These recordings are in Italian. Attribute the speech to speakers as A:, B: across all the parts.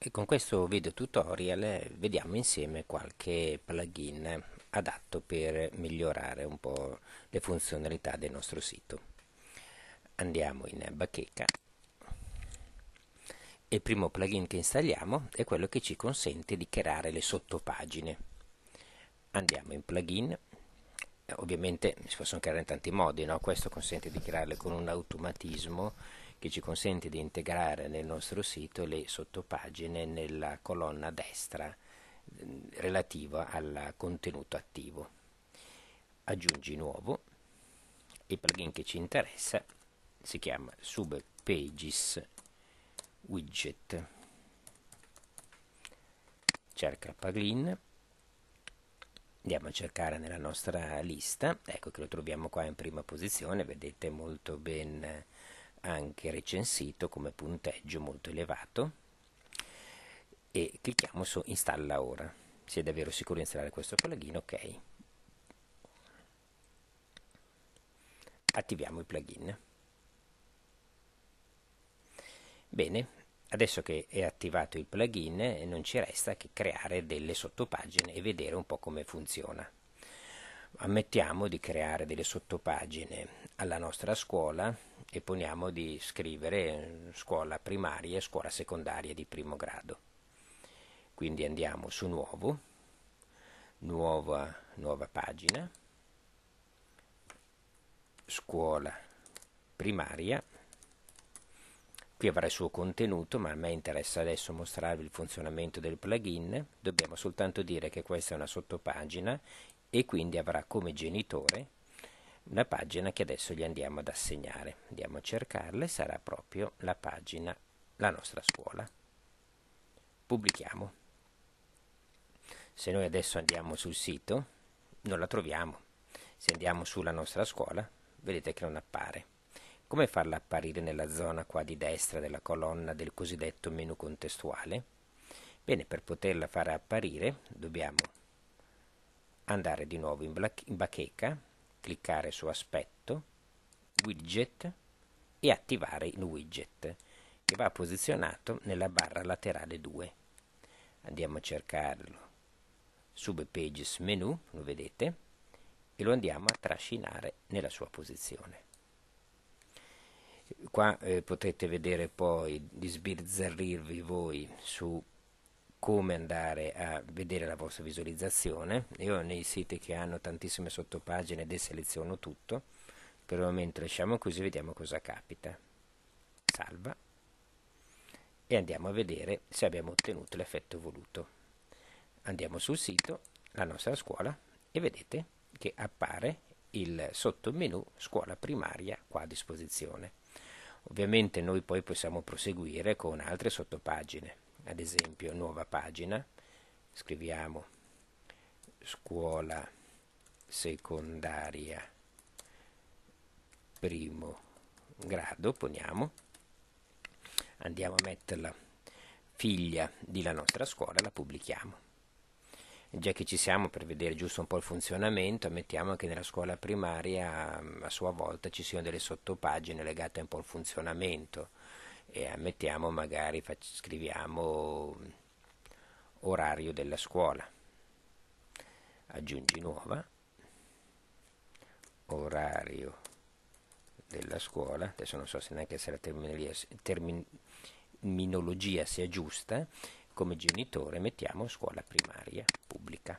A: E con questo video tutorial eh, vediamo insieme qualche plugin adatto per migliorare un po' le funzionalità del nostro sito. Andiamo in bacheca. Il primo plugin che installiamo è quello che ci consente di creare le sottopagine. Andiamo in plugin. Ovviamente si possono creare in tanti modi, no? questo consente di crearle con un automatismo che ci consente di integrare nel nostro sito le sottopagine nella colonna destra mm, relativa al contenuto attivo. Aggiungi nuovo, il plugin che ci interessa si chiama Subpages Widget. Cerca il plugin, andiamo a cercare nella nostra lista, ecco che lo troviamo qua in prima posizione, vedete molto ben anche recensito come punteggio molto elevato e clicchiamo su installa ora se è davvero sicuro di installare questo plugin ok attiviamo il plugin bene adesso che è attivato il plugin non ci resta che creare delle sottopagine e vedere un po' come funziona ammettiamo di creare delle sottopagine alla nostra scuola e poniamo di scrivere scuola primaria e scuola secondaria di primo grado. Quindi andiamo su nuovo, nuova, nuova pagina, scuola primaria. Qui avrà il suo contenuto, ma a me interessa adesso mostrarvi il funzionamento del plugin. Dobbiamo soltanto dire che questa è una sottopagina e quindi avrà come genitore la pagina che adesso gli andiamo ad assegnare. Andiamo a cercarla e sarà proprio la pagina La nostra scuola. Pubblichiamo. Se noi adesso andiamo sul sito non la troviamo. Se andiamo sulla nostra scuola vedete che non appare. Come farla apparire nella zona qua di destra della colonna del cosiddetto menu contestuale? Bene, per poterla far apparire dobbiamo andare di nuovo in, blac- in bacheca, cliccare su aspetto, widget e attivare il widget che va posizionato nella barra laterale 2. Andiamo a cercarlo sub pages menu, lo vedete, e lo andiamo a trascinare nella sua posizione. Qua eh, potete vedere poi di sbizzarrirvi voi su come andare a vedere la vostra visualizzazione. Io nei siti che hanno tantissime sottopagine deseleziono tutto. Per il momento lasciamo così, vediamo cosa capita. Salva e andiamo a vedere se abbiamo ottenuto l'effetto voluto. Andiamo sul sito, la nostra scuola, e vedete che appare il sottomenu scuola primaria qua a disposizione. Ovviamente noi poi possiamo proseguire con altre sottopagine ad esempio nuova pagina, scriviamo scuola secondaria primo grado, poniamo, andiamo a metterla figlia della nostra scuola, la pubblichiamo. già che ci siamo per vedere giusto un po' il funzionamento, ammettiamo che nella scuola primaria a sua volta ci siano delle sottopagine legate un po' al funzionamento e ammettiamo magari fac- scriviamo orario della scuola, aggiungi nuova, orario della scuola, adesso non so se neanche se la terminologia sia giusta, come genitore mettiamo scuola primaria pubblica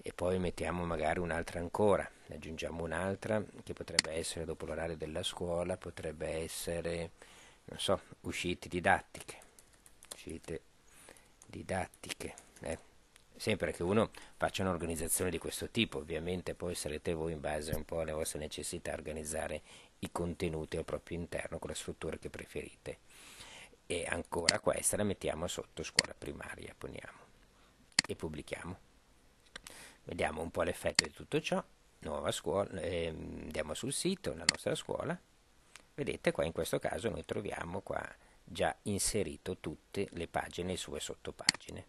A: e poi mettiamo magari un'altra ancora, aggiungiamo un'altra che potrebbe essere dopo l'orario della scuola, potrebbe essere non so, uscite didattiche, uscite didattiche, eh. sempre che uno faccia un'organizzazione di questo tipo, ovviamente poi sarete voi in base un po' alle vostre necessità a organizzare i contenuti al proprio interno con la struttura che preferite. E ancora questa la mettiamo sotto scuola primaria, poniamo, e pubblichiamo. Vediamo un po' l'effetto di tutto ciò, nuova scuola, eh, andiamo sul sito, la nostra scuola, Vedete qua in questo caso noi troviamo qua già inserito tutte le pagine e le sue sottopagine.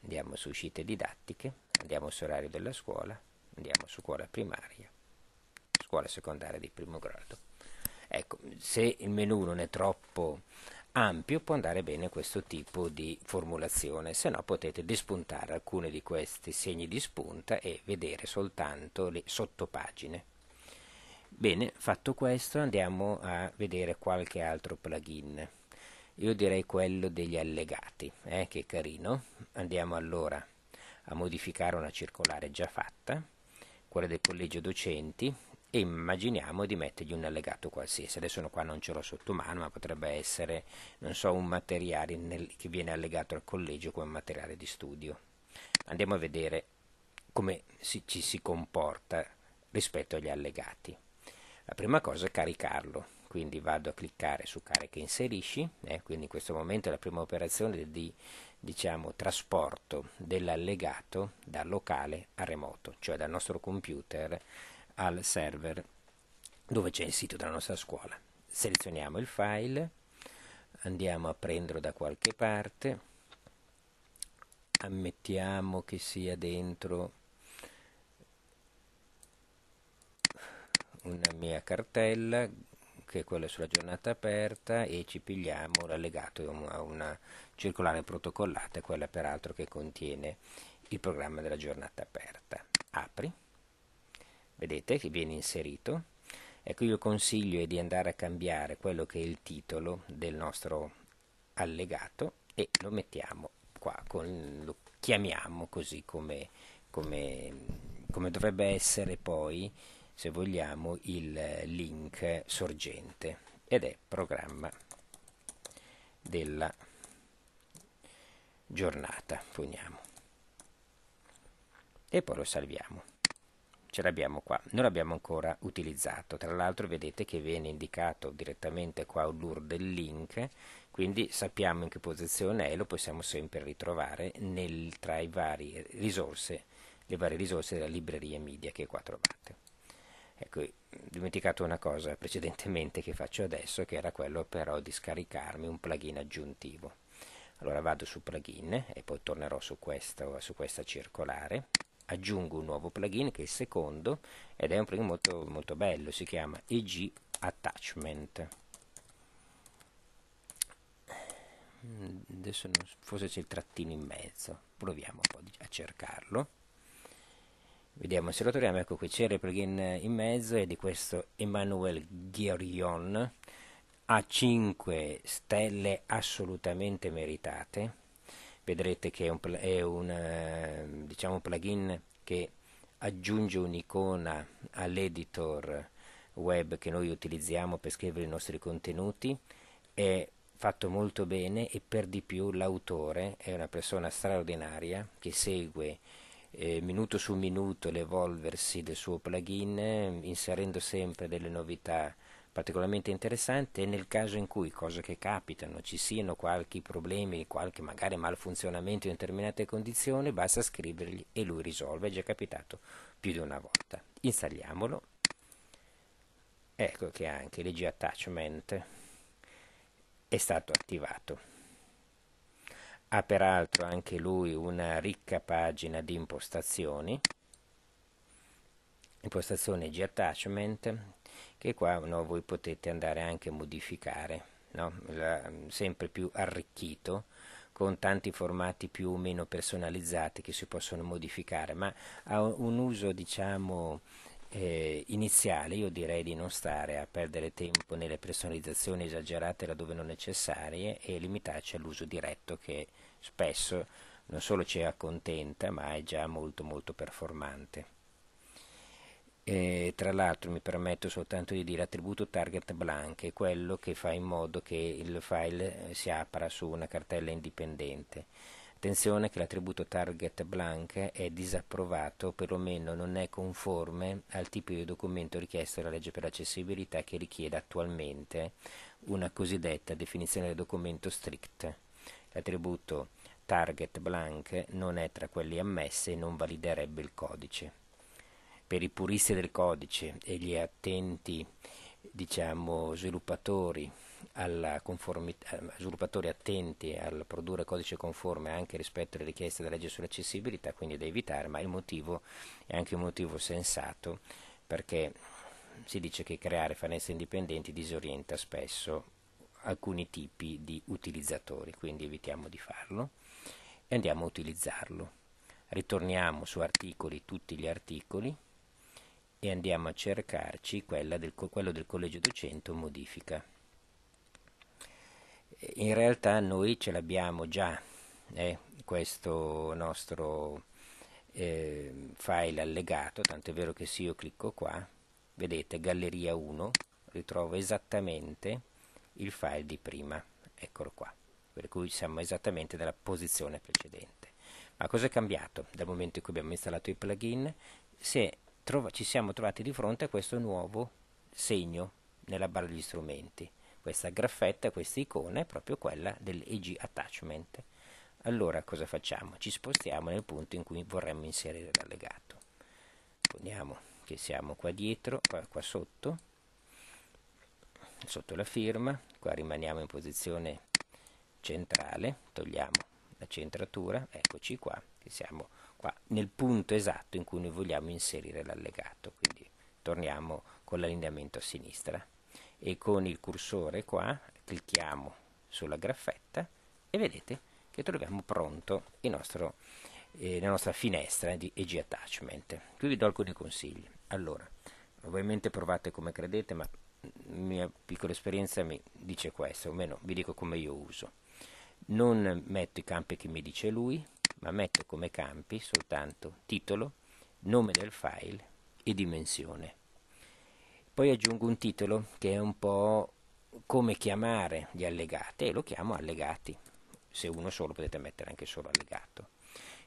A: Andiamo su uscite didattiche, andiamo su orario della scuola, andiamo su scuola primaria, scuola secondaria di primo grado. Ecco, se il menu non è troppo ampio può andare bene questo tipo di formulazione, se no potete dispuntare alcuni di questi segni di spunta e vedere soltanto le sottopagine. Bene, fatto questo andiamo a vedere qualche altro plugin. Io direi quello degli allegati, eh, che carino. Andiamo allora a modificare una circolare già fatta, quella del collegio docenti, e immaginiamo di mettergli un allegato qualsiasi. Adesso qua non ce l'ho sotto mano, ma potrebbe essere, non so, un materiale nel, che viene allegato al collegio come materiale di studio. Andiamo a vedere come si, ci si comporta rispetto agli allegati. La prima cosa è caricarlo, quindi vado a cliccare su carica inserisci, eh, quindi in questo momento è la prima operazione di diciamo, trasporto dell'allegato da locale a remoto, cioè dal nostro computer al server dove c'è il sito della nostra scuola. Selezioniamo il file, andiamo a prenderlo da qualche parte, ammettiamo che sia dentro una mia cartella che è quella sulla giornata aperta e ci pigliamo l'allegato a una circolare protocollata, quella peraltro che contiene il programma della giornata aperta. Apri, vedete che viene inserito. Ecco, io consiglio di andare a cambiare quello che è il titolo del nostro allegato e lo mettiamo qua, con, lo chiamiamo così come, come, come dovrebbe essere poi se vogliamo, il link sorgente ed è programma della giornata, poniamo. E poi lo salviamo. Ce l'abbiamo qua, non l'abbiamo ancora utilizzato. Tra l'altro vedete che viene indicato direttamente qua l'UR del link, quindi sappiamo in che posizione è, lo possiamo sempre ritrovare nel, tra i vari risorse, le varie risorse della libreria media che qua trovate dimenticato una cosa precedentemente che faccio adesso, che era quello però di scaricarmi un plugin aggiuntivo. Allora vado su plugin e poi tornerò su, questo, su questa circolare. Aggiungo un nuovo plugin che è il secondo ed è un plugin molto, molto bello, si chiama EG Attachment. Mm, adesso forse c'è il trattino in mezzo, proviamo un po' a cercarlo. Vediamo se lo troviamo, ecco qui c'era il plugin in mezzo è di questo Emmanuel Guirion ha 5 stelle assolutamente meritate. Vedrete che è un, è un, eh, diciamo, un plugin che aggiunge un'icona all'editor web che noi utilizziamo per scrivere i nostri contenuti. È fatto molto bene e per di più l'autore è una persona straordinaria che segue eh, minuto su minuto l'evolversi del suo plugin, inserendo sempre delle novità particolarmente interessanti e nel caso in cui, cose che capitano, ci siano qualche problemi, qualche magari malfunzionamento in determinate condizioni, basta scrivergli e lui risolve, è già capitato più di una volta. Installiamolo. Ecco che anche l'EG attachment è stato attivato ha peraltro anche lui una ricca pagina di impostazioni, impostazioni G-Attachment, che qua no, voi potete andare anche a modificare, no? La, sempre più arricchito, con tanti formati più o meno personalizzati che si possono modificare, ma ha un uso diciamo eh, iniziale io direi di non stare a perdere tempo nelle personalizzazioni esagerate laddove non necessarie e limitarci all'uso diretto che spesso non solo ci accontenta, ma è già molto molto performante. E tra l'altro mi permetto soltanto di dire attributo target blank è quello che fa in modo che il file eh, si apra su una cartella indipendente. Attenzione che l'attributo target blank è disapprovato, perlomeno non è conforme al tipo di documento richiesto dalla legge per l'accessibilità che richiede attualmente una cosiddetta definizione del documento strict. L'attributo target blank non è tra quelli ammessi e non validerebbe il codice. Per i puristi del codice e gli attenti diciamo, sviluppatori, eh, sviluppatori attenti al produrre codice conforme anche rispetto alle richieste della legge sull'accessibilità, quindi da evitare, ma il motivo è anche un motivo sensato perché si dice che creare finestre indipendenti disorienta spesso alcuni tipi di utilizzatori, quindi evitiamo di farlo e andiamo a utilizzarlo. Ritorniamo su articoli, tutti gli articoli e andiamo a cercarci del, quello del collegio docente modifica. In realtà noi ce l'abbiamo già eh, questo nostro eh, file allegato, tanto è vero che se io clicco qua, vedete galleria 1 ritrovo esattamente il file di prima, eccolo qua, per cui siamo esattamente nella posizione precedente. Ma cosa è cambiato dal momento in cui abbiamo installato i plugin? Se trova, ci siamo trovati di fronte a questo nuovo segno nella barra degli strumenti, questa graffetta, questa icona è proprio quella del EG attachment. Allora cosa facciamo? Ci spostiamo nel punto in cui vorremmo inserire l'allegato. Poniamo che siamo qua dietro, qua, qua sotto, sotto la firma, qua rimaniamo in posizione centrale, togliamo la centratura, eccoci qua, che siamo qua nel punto esatto in cui noi vogliamo inserire l'allegato, quindi torniamo con l'allineamento a sinistra e con il cursore qua clicchiamo sulla graffetta e vedete che troviamo pronto nostro, eh, la nostra finestra di EG Attachment. Qui vi do alcuni consigli. Allora, ovviamente provate come credete, ma mia piccola esperienza mi dice questo, o meno vi dico come io uso. Non metto i campi che mi dice lui, ma metto come campi soltanto titolo, nome del file e dimensione. Poi aggiungo un titolo che è un po' come chiamare gli allegati e lo chiamo allegati. Se uno solo potete mettere anche solo allegato.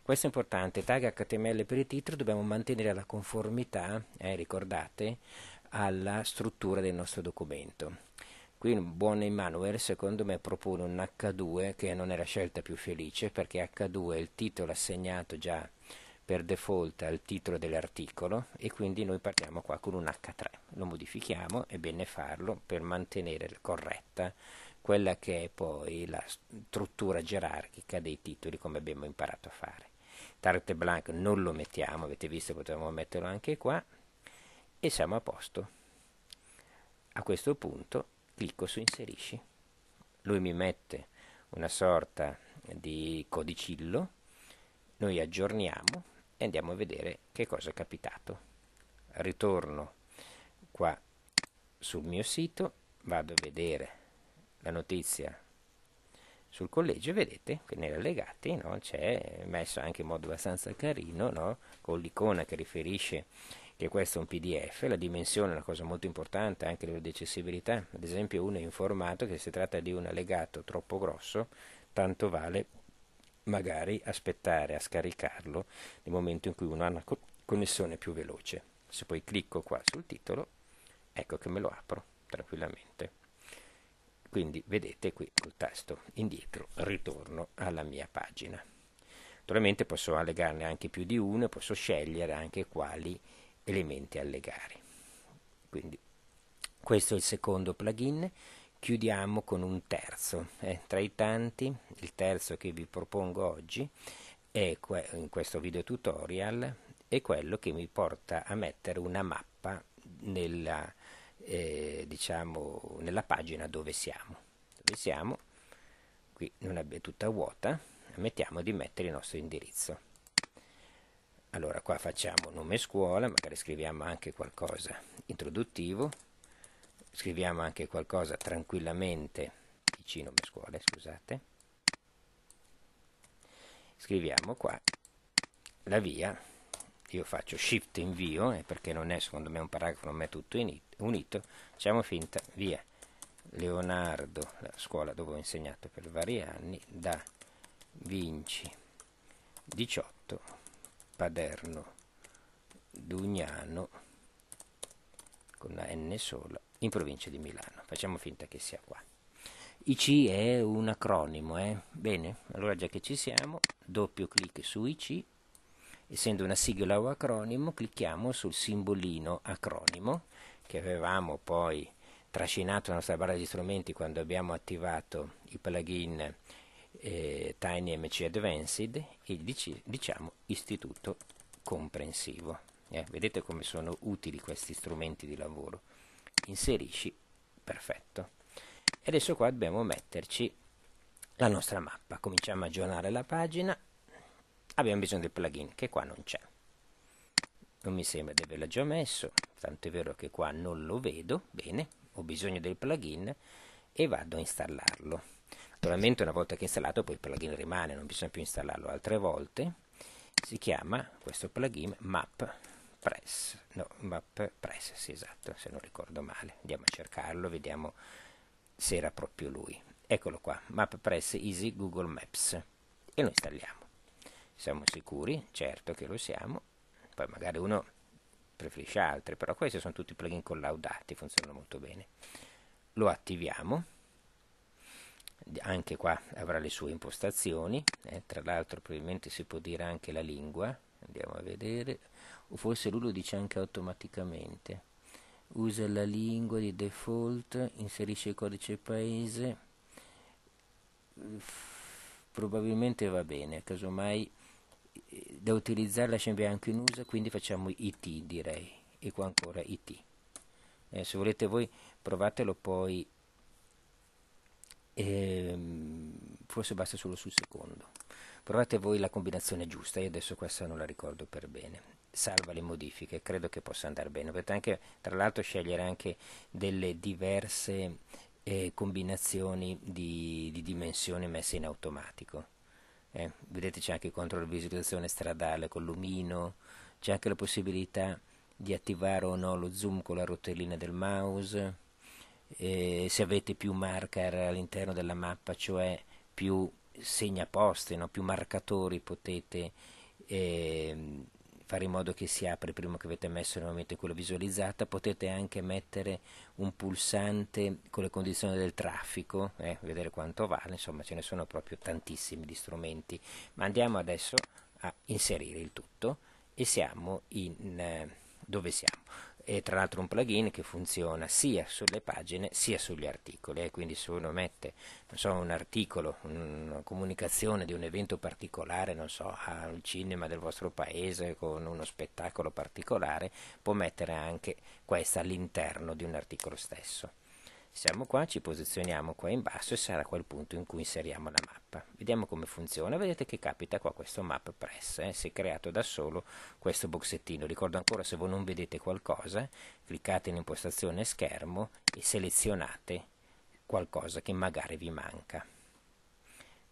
A: Questo è importante, tag HTML per il titolo dobbiamo mantenere la conformità, eh, ricordate, alla struttura del nostro documento. Qui un buon Emanuel secondo me propone un H2 che non è la scelta più felice perché H2 è il titolo assegnato già per default al titolo dell'articolo e quindi noi partiamo qua con un H3. Lo modifichiamo, è bene farlo per mantenere corretta quella che è poi la struttura gerarchica dei titoli come abbiamo imparato a fare. Tarte blank non lo mettiamo, avete visto potevamo metterlo anche qua, e siamo a posto. A questo punto clicco su inserisci. Lui mi mette una sorta di codicillo, noi aggiorniamo e andiamo a vedere che cosa è capitato. Ritorno qua sul mio sito, vado a vedere la notizia sul collegio vedete che negli allegati no, c'è messo anche in modo abbastanza carino no, con l'icona che riferisce che questo è un PDF, la dimensione è una cosa molto importante anche a livello di accessibilità, ad esempio uno è informato che se si tratta di un allegato troppo grosso, tanto vale magari aspettare a scaricarlo nel momento in cui uno ha una connessione più veloce. Se poi clicco qua sul titolo, ecco che me lo apro tranquillamente. Quindi vedete qui col tasto indietro ritorno alla mia pagina. Naturalmente posso allegarne anche più di uno e posso scegliere anche quali elementi allegari. Quindi questo è il secondo plugin. Chiudiamo con un terzo. Eh, tra i tanti, il terzo che vi propongo oggi è que- in questo video tutorial è quello che mi porta a mettere una mappa nella, eh, diciamo, nella pagina dove siamo. Dove siamo? Qui non è tutta vuota, ammettiamo di mettere il nostro indirizzo allora qua facciamo nome scuola, magari scriviamo anche qualcosa introduttivo, scriviamo anche qualcosa tranquillamente, IC nome scuola, scusate, scriviamo qua la via, io faccio shift invio, eh, perché non è secondo me un paragrafo, non è tutto unito, facciamo finta, via, Leonardo, la scuola dove ho insegnato per vari anni, da Vinci 18 Paderno, Dugnano, con una N sola, in provincia di Milano. Facciamo finta che sia qua. IC è un acronimo, eh? Bene, allora già che ci siamo, doppio clic su IC, essendo una sigla o acronimo, clicchiamo sul simbolino acronimo che avevamo poi trascinato nella nostra barra di strumenti quando abbiamo attivato il plugin eh, TinyMC Advanced e dici, diciamo istituto comprensivo. Eh, vedete come sono utili questi strumenti di lavoro. Inserisci, perfetto. E adesso qua dobbiamo metterci la nostra mappa. Cominciamo a aggiornare la pagina. Abbiamo bisogno del plugin che qua non c'è. Non mi sembra di averla già messo, tanto è vero che qua non lo vedo bene. Ho bisogno del plugin e vado a installarlo Naturalmente una volta che è installato poi il plugin rimane, non bisogna più installarlo altre volte. Si chiama questo plugin Map Press, no, Map Press, sì esatto, se non ricordo male. Andiamo a cercarlo, vediamo se era proprio lui. Eccolo qua, Map Press Easy Google Maps e lo installiamo. Siamo sicuri? Certo che lo siamo. Poi magari uno preferisce altri, però questi sono tutti plugin collaudati, funzionano molto bene. Lo attiviamo anche qua avrà le sue impostazioni, eh, tra l'altro probabilmente si può dire anche la lingua, andiamo a vedere, o forse lui lo dice anche automaticamente, usa la lingua di default, inserisce il codice paese, probabilmente va bene, casomai eh, da utilizzare lasciamo anche in uso, quindi facciamo IT direi, e qua ancora IT. Eh, se volete voi provatelo poi e ehm, forse basta solo sul secondo. Provate voi la combinazione giusta, io adesso questa non la ricordo per bene. Salva le modifiche, credo che possa andare bene. Potete anche, tra l'altro, scegliere anche delle diverse eh, combinazioni di, di, dimensioni messe in automatico. Eh, vedete c'è anche il controllo visualizzazione stradale con l'umino, c'è anche la possibilità di attivare o no lo zoom con la rotellina del mouse eh, se avete più marker all'interno della mappa, cioè più segnaposte, no? più marcatori potete eh, fare in modo che si apra prima che avete messo nuovamente quella visualizzata, potete anche mettere un pulsante con le condizioni del traffico, eh, vedere quanto vale, insomma ce ne sono proprio tantissimi di strumenti, ma andiamo adesso a inserire il tutto e siamo in... Eh, dove siamo? e tra l'altro un plugin che funziona sia sulle pagine sia sugli articoli eh, quindi se uno mette so, un articolo, una comunicazione di un evento particolare non so, al cinema del vostro paese con uno spettacolo particolare può mettere anche questa all'interno di un articolo stesso siamo qua, ci posizioniamo qua in basso e sarà quel punto in cui inseriamo la mappa. Vediamo come funziona, vedete che capita qua questo map press, eh? si è creato da solo questo boxettino. Ricordo ancora se voi non vedete qualcosa, cliccate in impostazione schermo e selezionate qualcosa che magari vi manca.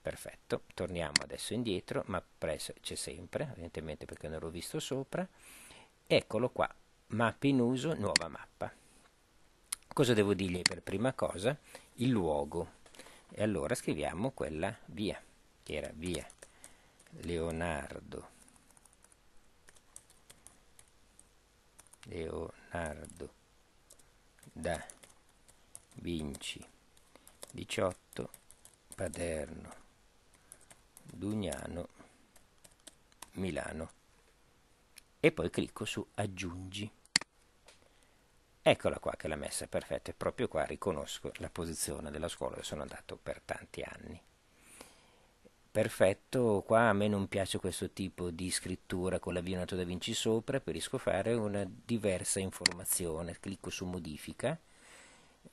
A: Perfetto, torniamo adesso indietro, map press c'è sempre, evidentemente perché non l'ho visto sopra. Eccolo qua, map in uso, nuova mappa. Cosa devo dirgli per prima cosa? Il luogo. E allora scriviamo quella via, che era via Leonardo. Leonardo da Vinci 18 Paderno Dugnano Milano e poi clicco su aggiungi Eccola qua che l'ha messa, perfetto, e proprio qua riconosco la posizione della scuola dove sono andato per tanti anni. Perfetto, qua a me non piace questo tipo di scrittura con l'avionato da Vinci sopra, preferisco fare una diversa informazione, clicco su modifica,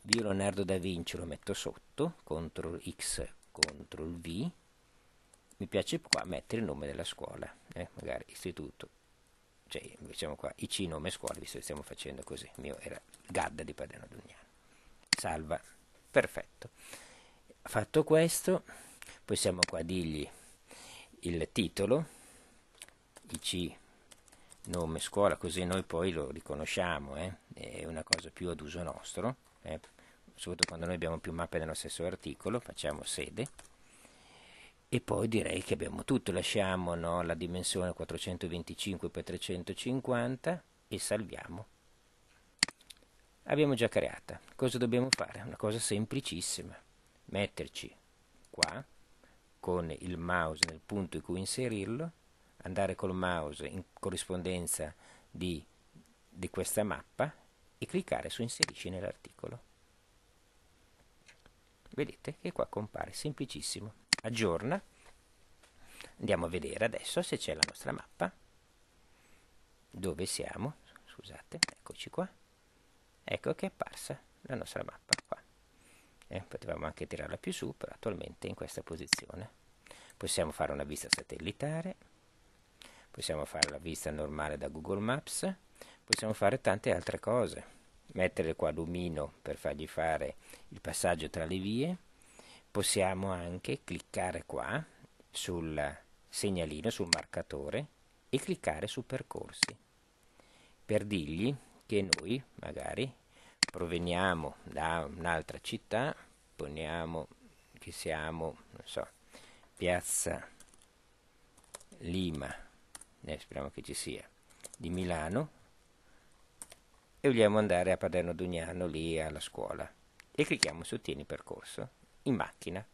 A: Vio Leonardo da Vinci lo metto sotto, CTRL X, CTRL V, mi piace qua mettere il nome della scuola, eh, magari istituto cioè, diciamo qua, IC nome scuola, visto che stiamo facendo così, il mio era Gadda di Padena Dugnano. Salva, perfetto. Fatto questo, possiamo qua dirgli il titolo, IC nome scuola, così noi poi lo riconosciamo, eh? è una cosa più ad uso nostro, eh? soprattutto quando noi abbiamo più mappe nello stesso articolo, facciamo sede. E poi direi che abbiamo tutto, lasciamo no, la dimensione 425x350 e salviamo. Abbiamo già creata. Cosa dobbiamo fare? Una cosa semplicissima. Metterci qua con il mouse nel punto in cui inserirlo, andare col mouse in corrispondenza di, di questa mappa e cliccare su inserisci nell'articolo. Vedete che qua compare, semplicissimo aggiorna. Andiamo a vedere adesso se c'è la nostra mappa. Dove siamo? Scusate, eccoci qua. Ecco che è apparsa la nostra mappa qua. Eh, potevamo anche tirarla più su, però attualmente è in questa posizione. Possiamo fare una vista satellitare, possiamo fare la vista normale da Google Maps, possiamo fare tante altre cose. Mettere qua l'umino per fargli fare il passaggio tra le vie possiamo anche cliccare qua sul segnalino, sul marcatore e cliccare su percorsi per dirgli che noi magari proveniamo da un'altra città, poniamo che siamo, non so, piazza Lima, eh, speriamo che ci sia, di Milano e vogliamo andare a Paderno Dugnano lì alla scuola e clicchiamo su tieni percorso in macchina.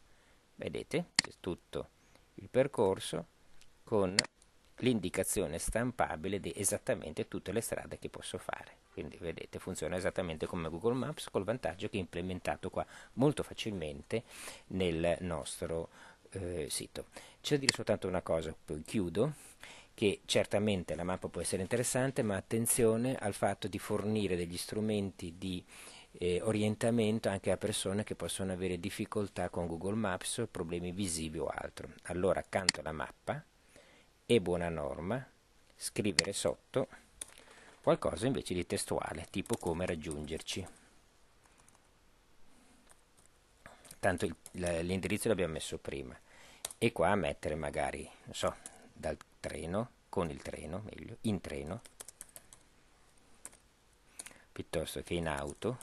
A: Vedete, c'è tutto il percorso con l'indicazione stampabile di esattamente tutte le strade che posso fare. Quindi vedete, funziona esattamente come Google Maps, col vantaggio che è implementato qua molto facilmente nel nostro eh, sito. C'è da dire soltanto una cosa, poi chiudo, che certamente la mappa può essere interessante, ma attenzione al fatto di fornire degli strumenti di eh, orientamento anche a persone che possono avere difficoltà con Google Maps, problemi visivi o altro. Allora accanto alla mappa e buona norma, scrivere sotto qualcosa invece di testuale, tipo come raggiungerci. Tanto l'indirizzo l'abbiamo messo prima. E qua mettere magari, non so, dal treno, con il treno, meglio, in treno, piuttosto che in auto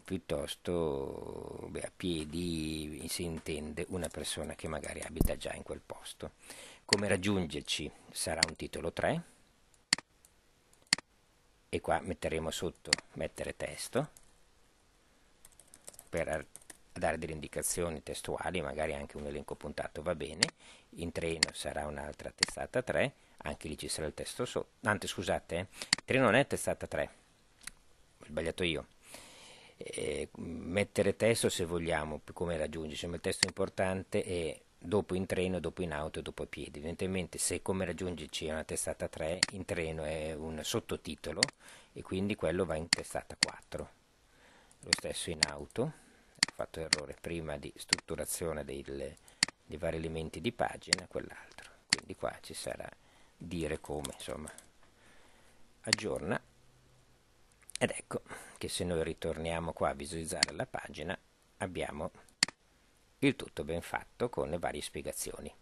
A: piuttosto beh, a piedi si intende una persona che magari abita già in quel posto. Come raggiungerci sarà un titolo 3 e qua metteremo sotto mettere testo per dare delle indicazioni testuali, magari anche un elenco puntato va bene, in treno sarà un'altra testata 3, anche lì ci sarà il testo sotto, anzi scusate, eh, treno non è testata 3, ho sbagliato io, eh, mettere testo se vogliamo, come raggiungerci, ma il testo importante è dopo in treno, dopo in auto e dopo a piedi. Evidentemente se come raggiungerci è una testata 3, in treno è un sottotitolo e quindi quello va in testata 4. Lo stesso in auto, ho fatto errore prima di strutturazione del, dei vari elementi di pagina, quell'altro. Quindi qua ci sarà dire come, insomma. Aggiorna ed ecco che se noi ritorniamo qua a visualizzare la pagina abbiamo il tutto ben fatto con le varie spiegazioni.